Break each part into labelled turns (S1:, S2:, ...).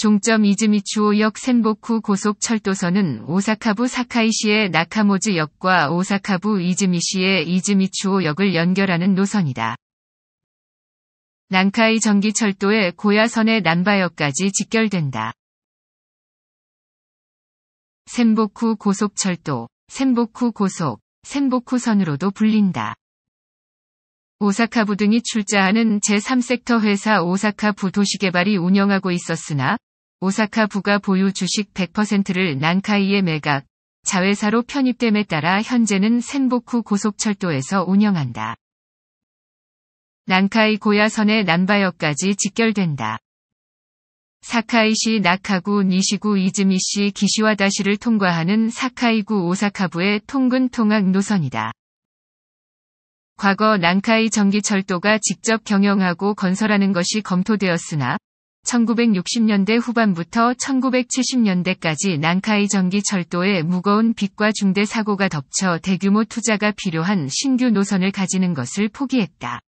S1: 종점 이즈미추오역 센보쿠 고속철도선은 오사카부 사카이시의 나카모즈역과 오사카부 이즈미시의 이즈미추오역을 연결하는 노선이다. 난카이 전기철도의 고야선의 남바역까지 직결된다. 센보쿠 고속철도, 센보쿠 고속, 센보쿠선으로도 불린다. 오사카부 등이 출자하는 제3섹터 회사 오사카부 도시개발이 운영하고 있었으나 오사카 부가 보유 주식 100%를 난카이에 매각, 자회사로 편입됨에 따라 현재는 센보쿠 고속철도에서 운영한다. 난카이 고야선의 남바역까지 직결된다. 사카이시 나카구 니시구 이즈미시 기시와다시를 통과하는 사카이구 오사카부의 통근 통학 노선이다. 과거 난카이 전기철도가 직접 경영하고 건설하는 것이 검토되었으나 1960년대 후반부터 1970년대까지 난카이 전기철도에 무거운 빛과 중대 사고가 덮쳐 대규모 투자가 필요한 신규 노선을 가지는 것을 포기했다.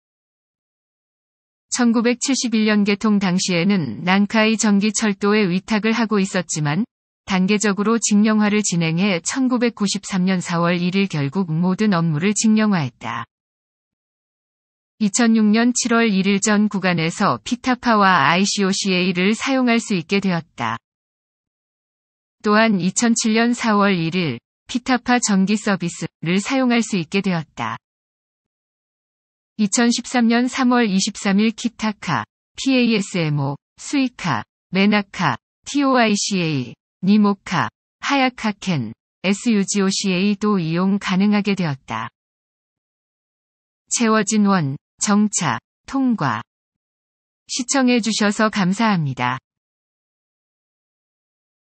S1: 1971년 개통 당시에는 난카이 전기철도에 위탁을 하고 있었지만 단계적으로 직영화를 진행해 1993년 4월 1일 결국 모든 업무를 직영화했다. 2006년 7월 1일 전 구간에서 피타파와 ICOCA를 사용할 수 있게 되었다. 또한 2007년 4월 1일 피타파 전기 서비스를 사용할 수 있게 되었다. 2013년 3월 23일 키타카, PASMO, 수이카, 메나카, TOICA, 니모카, 하야카켄, SUGOCA도 이용 가능하게 되었다. 채워진 원, 정차, 통과. 시청해주셔서 감사합니다.